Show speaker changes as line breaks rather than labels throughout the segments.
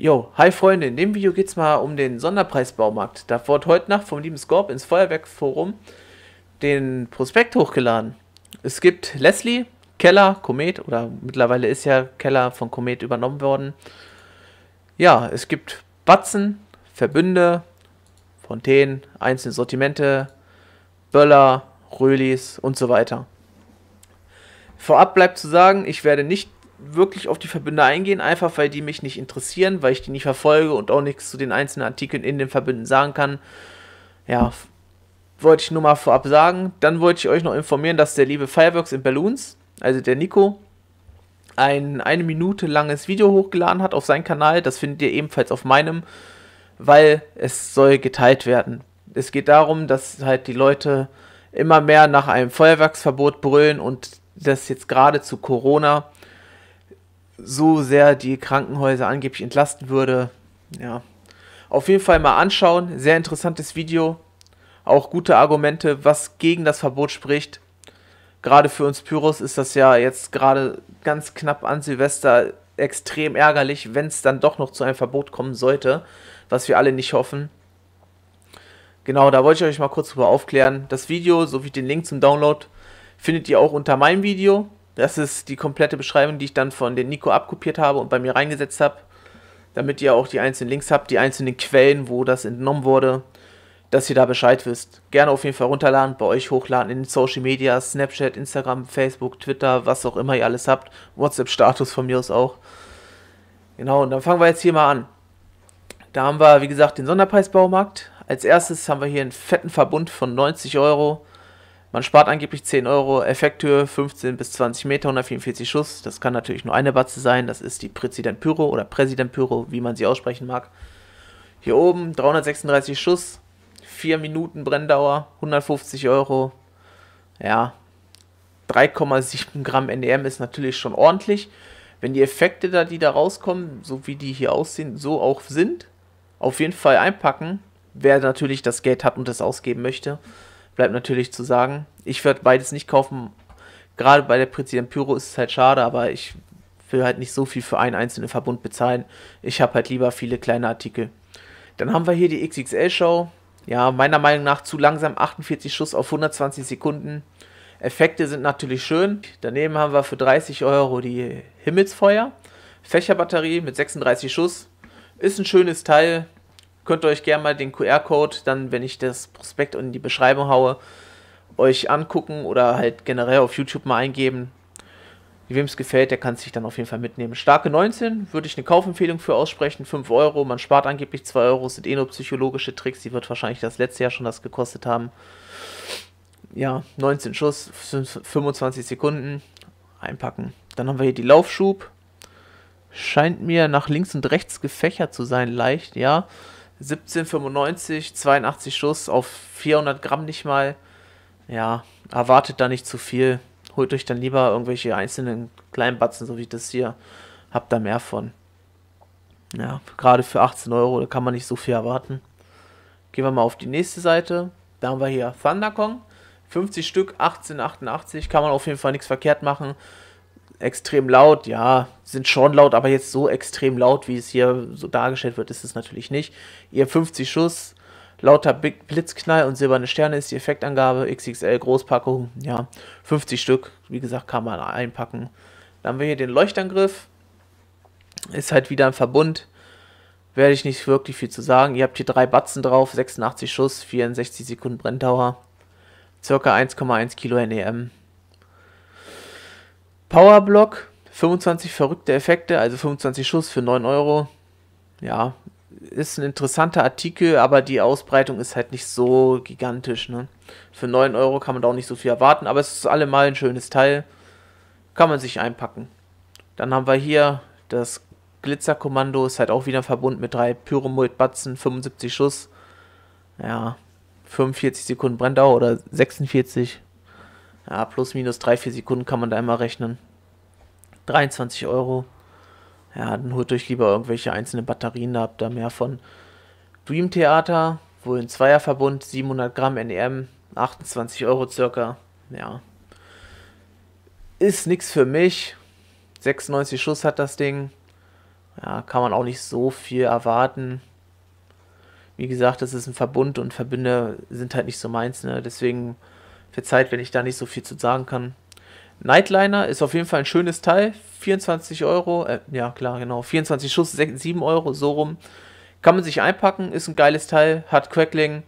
Jo, hi Freunde, in dem Video geht es mal um den Sonderpreisbaumarkt. Da wurde heute Nacht vom lieben Scorp ins Feuerwerkforum den Prospekt hochgeladen. Es gibt Leslie, Keller, Komet, oder mittlerweile ist ja Keller von Komet übernommen worden. Ja, es gibt Batzen, Verbünde, Fontänen, einzelne Sortimente, Böller, Rölis und so weiter. Vorab bleibt zu sagen, ich werde nicht wirklich auf die Verbünde eingehen, einfach weil die mich nicht interessieren, weil ich die nicht verfolge und auch nichts zu den einzelnen Artikeln in den Verbünden sagen kann. Ja, wollte ich nur mal vorab sagen. Dann wollte ich euch noch informieren, dass der liebe Fireworks in Balloons, also der Nico, ein eine Minute langes Video hochgeladen hat auf seinen Kanal. Das findet ihr ebenfalls auf meinem, weil es soll geteilt werden. Es geht darum, dass halt die Leute immer mehr nach einem Feuerwerksverbot brüllen und das jetzt gerade zu Corona so sehr die Krankenhäuser angeblich entlasten würde. Ja, auf jeden Fall mal anschauen. Sehr interessantes Video. Auch gute Argumente, was gegen das Verbot spricht. Gerade für uns Pyros ist das ja jetzt gerade ganz knapp an Silvester extrem ärgerlich, wenn es dann doch noch zu einem Verbot kommen sollte, was wir alle nicht hoffen. Genau, da wollte ich euch mal kurz drüber aufklären. Das Video sowie den Link zum Download findet ihr auch unter meinem Video. Das ist die komplette Beschreibung, die ich dann von den Nico abkopiert habe und bei mir reingesetzt habe, damit ihr auch die einzelnen Links habt, die einzelnen Quellen, wo das entnommen wurde, dass ihr da Bescheid wisst. Gerne auf jeden Fall runterladen, bei euch hochladen in Social Media, Snapchat, Instagram, Facebook, Twitter, was auch immer ihr alles habt. WhatsApp-Status von mir aus auch. Genau, und dann fangen wir jetzt hier mal an. Da haben wir, wie gesagt, den Sonderpreisbaumarkt. Als erstes haben wir hier einen fetten Verbund von 90 Euro. Man spart angeblich 10 Euro, Effekthöhe 15 bis 20 Meter, 144 Schuss. Das kann natürlich nur eine Batze sein. Das ist die Präsident Pyro oder Präsident Pyro, wie man sie aussprechen mag. Hier oben 336 Schuss, 4 Minuten Brenndauer, 150 Euro. Ja, 3,7 Gramm NDM e ist natürlich schon ordentlich. Wenn die Effekte da, die da rauskommen, so wie die hier aussehen, so auch sind, auf jeden Fall einpacken. Wer natürlich das Geld hat und das ausgeben möchte bleibt natürlich zu sagen. Ich werde beides nicht kaufen. Gerade bei der Präsident Pyro ist es halt schade, aber ich will halt nicht so viel für einen einzelnen Verbund bezahlen. Ich habe halt lieber viele kleine Artikel. Dann haben wir hier die XXL-Show. Ja, meiner Meinung nach zu langsam 48 Schuss auf 120 Sekunden. Effekte sind natürlich schön. Daneben haben wir für 30 Euro die Himmelsfeuer. Fächerbatterie mit 36 Schuss. Ist ein schönes Teil könnt ihr euch gerne mal den QR-Code, dann, wenn ich das Prospekt in die Beschreibung haue, euch angucken oder halt generell auf YouTube mal eingeben. Wem es gefällt, der kann es sich dann auf jeden Fall mitnehmen. Starke 19 würde ich eine Kaufempfehlung für aussprechen. 5 Euro, man spart angeblich 2 Euro, sind eh nur psychologische Tricks, die wird wahrscheinlich das letzte Jahr schon das gekostet haben. Ja, 19 Schuss, 25 Sekunden, einpacken. Dann haben wir hier die Laufschub. Scheint mir nach links und rechts gefächert zu sein, leicht, ja. 17,95, 82 Schuss auf 400 Gramm nicht mal. Ja, erwartet da nicht zu viel. Holt euch dann lieber irgendwelche einzelnen kleinen Batzen, so wie das hier. Habt da mehr von. Ja, gerade für 18 Euro, da kann man nicht so viel erwarten. Gehen wir mal auf die nächste Seite. Da haben wir hier Thunder Kong. 50 Stück, 18,88. Kann man auf jeden Fall nichts verkehrt machen extrem laut, ja, sind schon laut, aber jetzt so extrem laut, wie es hier so dargestellt wird, ist es natürlich nicht. Ihr 50 Schuss, lauter Blitzknall und silberne Sterne ist die Effektangabe, XXL Großpackung, ja, 50 Stück, wie gesagt, kann man einpacken. Dann haben wir hier den Leuchtangriff, ist halt wieder ein Verbund, werde ich nicht wirklich viel zu sagen. Ihr habt hier drei Batzen drauf, 86 Schuss, 64 Sekunden Brenndauer, circa 1,1 Kilo NEM. Powerblock, 25 verrückte Effekte, also 25 Schuss für 9 Euro. Ja, ist ein interessanter Artikel, aber die Ausbreitung ist halt nicht so gigantisch. Ne? Für 9 Euro kann man da auch nicht so viel erwarten, aber es ist allemal ein schönes Teil. Kann man sich einpacken. Dann haben wir hier das Glitzerkommando, ist halt auch wieder verbunden mit drei pyromult batzen 75 Schuss. Ja, 45 Sekunden Brenndauer oder 46, ja, plus minus 3, 4 Sekunden kann man da immer rechnen. 23 Euro. Ja, dann holt euch lieber irgendwelche einzelnen Batterien, da habt ihr mehr von. Dream Theater, wohl ein Zweierverbund, 700 Gramm NM, e 28 Euro circa. Ja. Ist nichts für mich. 96 Schuss hat das Ding. Ja, kann man auch nicht so viel erwarten. Wie gesagt, das ist ein Verbund und Verbünde sind halt nicht so meins, ne? Deswegen Verzeiht, wenn ich da nicht so viel zu sagen kann. Nightliner ist auf jeden Fall ein schönes Teil. 24 Euro, äh, ja klar, genau. 24 Schuss, 6, 7 Euro, so rum. Kann man sich einpacken, ist ein geiles Teil, hat Crackling.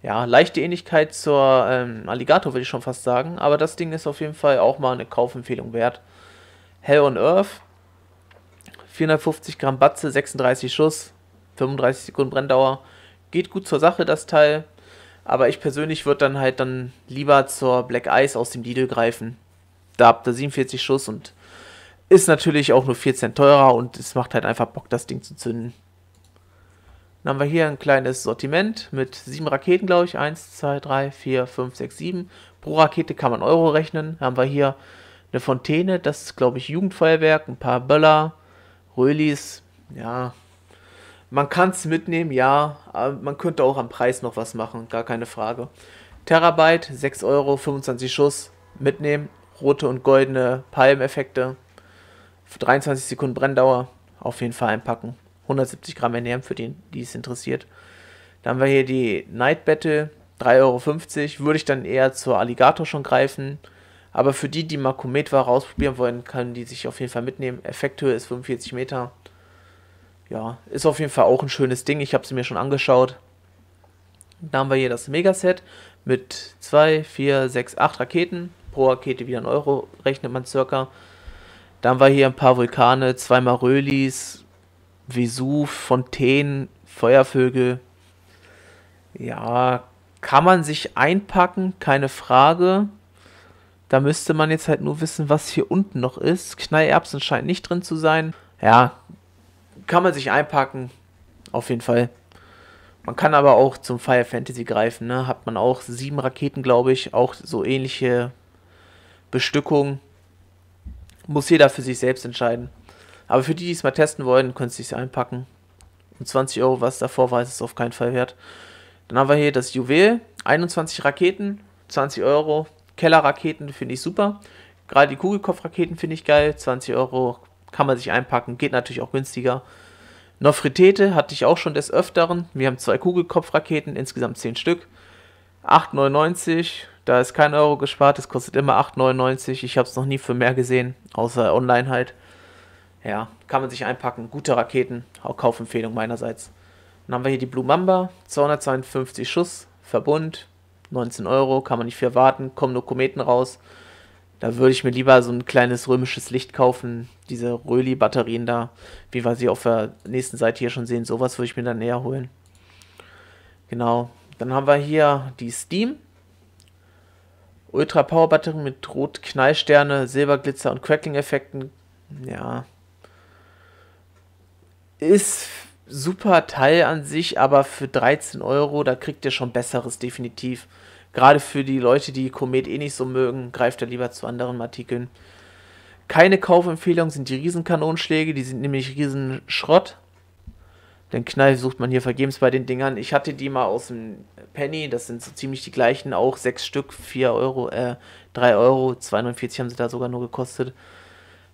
Ja, leichte Ähnlichkeit zur ähm, Alligator, würde ich schon fast sagen. Aber das Ding ist auf jeden Fall auch mal eine Kaufempfehlung wert. Hell on Earth. 450 Gramm Batze, 36 Schuss, 35 Sekunden Brenndauer. Geht gut zur Sache, das Teil. Aber ich persönlich würde dann halt dann lieber zur Black Ice aus dem Lidl greifen. Da habt ihr 47 Schuss und ist natürlich auch nur 14 teurer und es macht halt einfach Bock, das Ding zu zünden. Dann haben wir hier ein kleines Sortiment mit 7 Raketen, glaube ich. 1, 2, 3, 4, 5, 6, 7. Pro Rakete kann man Euro rechnen. Dann haben wir hier eine Fontäne, das ist, glaube ich, Jugendfeuerwerk, ein paar Böller, Rölis, ja, man kann es mitnehmen, ja, aber man könnte auch am Preis noch was machen, gar keine Frage. Terabyte, 6 Euro, 25 Schuss, mitnehmen, rote und goldene Palmeffekte, 23 Sekunden Brenndauer, auf jeden Fall einpacken. 170 Gramm ernähren für die, die es interessiert. Dann haben wir hier die Night Battle, 3,50 Euro. Würde ich dann eher zur Alligator schon greifen. Aber für die, die mal Kometware rausprobieren wollen, können die sich auf jeden Fall mitnehmen. Effekthöhe ist 45 Meter ja, ist auf jeden Fall auch ein schönes Ding. Ich habe sie mir schon angeschaut. Dann haben wir hier das Megaset mit 2, 4, 6, 8 Raketen. Pro Rakete wieder ein Euro rechnet man circa. Dann war hier ein paar Vulkane, zweimal Rölis, Vesuv, Fontänen, Feuervögel. Ja, kann man sich einpacken, keine Frage. Da müsste man jetzt halt nur wissen, was hier unten noch ist. Knallerbsen scheint nicht drin zu sein. Ja, kann man sich einpacken, auf jeden Fall. Man kann aber auch zum Fire Fantasy greifen, ne? Hat man auch sieben Raketen, glaube ich, auch so ähnliche Bestückung. Muss jeder für sich selbst entscheiden. Aber für die, die es mal testen wollen, können sie es einpacken. Und 20 Euro, was davor war, ist es auf keinen Fall wert. Dann haben wir hier das Juwel, 21 Raketen, 20 Euro. Kellerraketen finde ich super. Gerade die Kugelkopfraketen finde ich geil, 20 Euro kann man sich einpacken, geht natürlich auch günstiger. Nofritete hatte ich auch schon des Öfteren. Wir haben zwei Kugelkopfraketen, insgesamt 10 Stück. 8,99, da ist kein Euro gespart, es kostet immer 8,99. Ich habe es noch nie für mehr gesehen, außer online halt. Ja, kann man sich einpacken. Gute Raketen, auch Kaufempfehlung meinerseits. Dann haben wir hier die Blue Mamba, 252 Schuss, Verbund, 19 Euro, kann man nicht viel erwarten, kommen nur Kometen raus. Da würde ich mir lieber so ein kleines römisches Licht kaufen, diese Röli-Batterien da, wie wir sie auf der nächsten Seite hier schon sehen. Sowas würde ich mir dann näher holen. Genau. Dann haben wir hier die Steam. Ultra Power Batterie mit Rot, Knallsterne, Silberglitzer und Crackling-Effekten. Ja. Ist super Teil an sich, aber für 13 Euro, da kriegt ihr schon besseres definitiv. Gerade für die Leute, die Komet eh nicht so mögen, greift er lieber zu anderen Artikeln. Keine Kaufempfehlung sind die Riesenkanonschläge, die sind nämlich Riesenschrott. Den Knall sucht man hier vergebens bei den Dingern. Ich hatte die mal aus dem Penny, das sind so ziemlich die gleichen, auch sechs Stück, 4 Euro, äh, 3 Euro, 2,49 haben sie da sogar nur gekostet.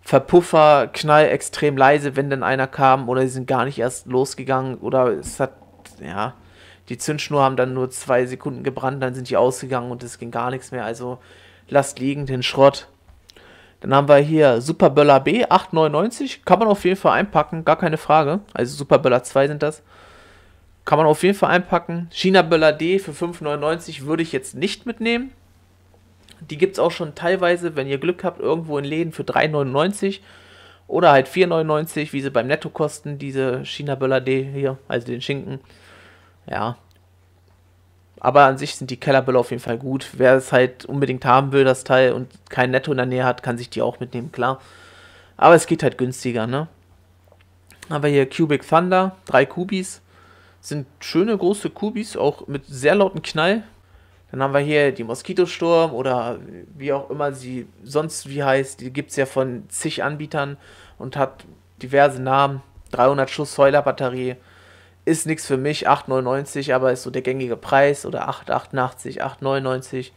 Verpuffer, Knall extrem leise, wenn denn einer kam, oder sie sind gar nicht erst losgegangen, oder es hat, ja, die Zündschnur haben dann nur zwei Sekunden gebrannt, dann sind die ausgegangen und es ging gar nichts mehr. Also lasst liegen den Schrott. Dann haben wir hier Super Böller B, 8,99. Kann man auf jeden Fall einpacken, gar keine Frage. Also Super Böller 2 sind das. Kann man auf jeden Fall einpacken. China Böller D für 5,99 würde ich jetzt nicht mitnehmen. Die gibt es auch schon teilweise, wenn ihr Glück habt, irgendwo in Läden für 3,99 oder halt 4,99, wie sie beim Netto kosten, diese China Böller D hier, also den Schinken ja. Aber an sich sind die Kellerbälle auf jeden Fall gut. Wer es halt unbedingt haben will, das Teil, und kein Netto in der Nähe hat, kann sich die auch mitnehmen, klar. Aber es geht halt günstiger, ne? Aber hier Cubic Thunder, drei Kubis. Sind schöne große Kubis, auch mit sehr lauten Knall. Dann haben wir hier die Moskitosturm oder wie auch immer sie sonst wie heißt. Die gibt es ja von zig Anbietern und hat diverse Namen. 300 Schuss Heulerbatterie, ist nichts für mich, 8,99, aber ist so der gängige Preis oder 8,88, 8,99.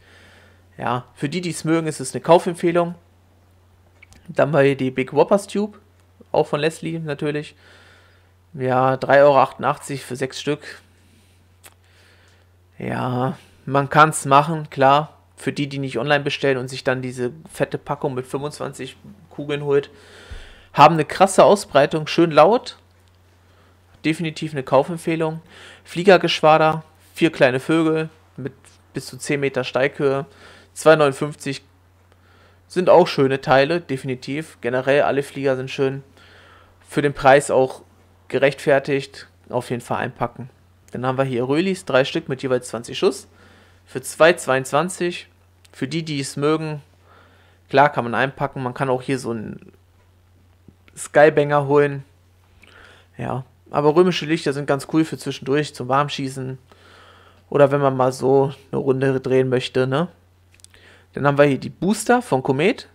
Ja, für die, die es mögen, ist es eine Kaufempfehlung. Dann war hier die Big Whoppers Tube, auch von Leslie natürlich. Ja, 3,88 Euro für 6 Stück. Ja, man kann es machen, klar. Für die, die nicht online bestellen und sich dann diese fette Packung mit 25 Kugeln holt. Haben eine krasse Ausbreitung, schön laut definitiv eine Kaufempfehlung. Fliegergeschwader, vier kleine Vögel mit bis zu 10 Meter Steighöhe, 2,59 sind auch schöne Teile, definitiv. Generell alle Flieger sind schön. Für den Preis auch gerechtfertigt, auf jeden Fall einpacken. Dann haben wir hier Rölis, drei Stück mit jeweils 20 Schuss. Für 2,22. Für die, die es mögen, klar kann man einpacken. Man kann auch hier so einen Skybanger holen. Ja, aber römische Lichter sind ganz cool für zwischendurch zum Warmschießen. Oder wenn man mal so eine Runde drehen möchte, ne? Dann haben wir hier die Booster von Komet.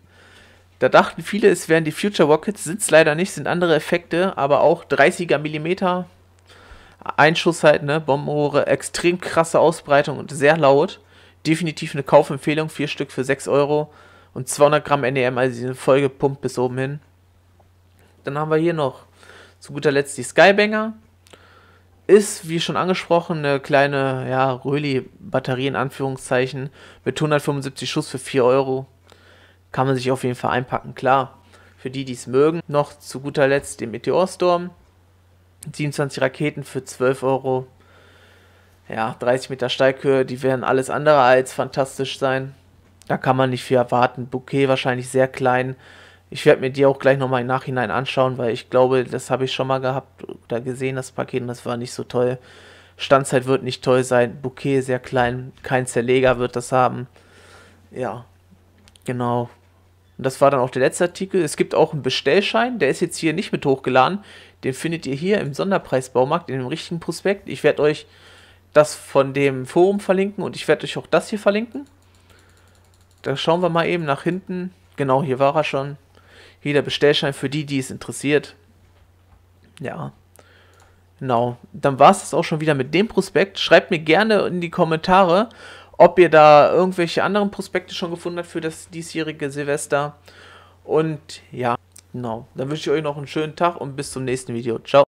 Da dachten viele, es wären die Future Rockets, sind es leider nicht, sind andere Effekte, aber auch 30er Millimeter Einschuss halt, ne? Bombenrohre, extrem krasse Ausbreitung und sehr laut. Definitiv eine Kaufempfehlung, vier Stück für 6 Euro und 200 Gramm NEM, also die sind voll gepumpt bis oben hin. Dann haben wir hier noch zu guter Letzt die Skybanger. Ist, wie schon angesprochen, eine kleine ja, Röli-Batterie in Anführungszeichen mit 175 Schuss für 4 Euro. Kann man sich auf jeden Fall einpacken, klar. Für die, die es mögen. Noch zu guter Letzt den Meteorstorm. 27 Raketen für 12 Euro. Ja, 30 Meter Steighöhe, die werden alles andere als fantastisch sein. Da kann man nicht viel erwarten. Bouquet wahrscheinlich sehr klein ich werde mir die auch gleich nochmal im Nachhinein anschauen, weil ich glaube, das habe ich schon mal gehabt oder gesehen, das Paket, und das war nicht so toll. Standzeit wird nicht toll sein, Bouquet sehr klein, kein Zerleger wird das haben. Ja, genau. Und das war dann auch der letzte Artikel. Es gibt auch einen Bestellschein, der ist jetzt hier nicht mit hochgeladen. Den findet ihr hier im Sonderpreisbaumarkt, in dem richtigen Prospekt. Ich werde euch das von dem Forum verlinken und ich werde euch auch das hier verlinken. Da schauen wir mal eben nach hinten. Genau, hier war er schon. Jeder Bestellschein für die, die es interessiert. Ja. Genau. Dann war es das auch schon wieder mit dem Prospekt. Schreibt mir gerne in die Kommentare, ob ihr da irgendwelche anderen Prospekte schon gefunden habt für das diesjährige Silvester. Und ja, genau. Dann wünsche ich euch noch einen schönen Tag und bis zum nächsten Video. Ciao.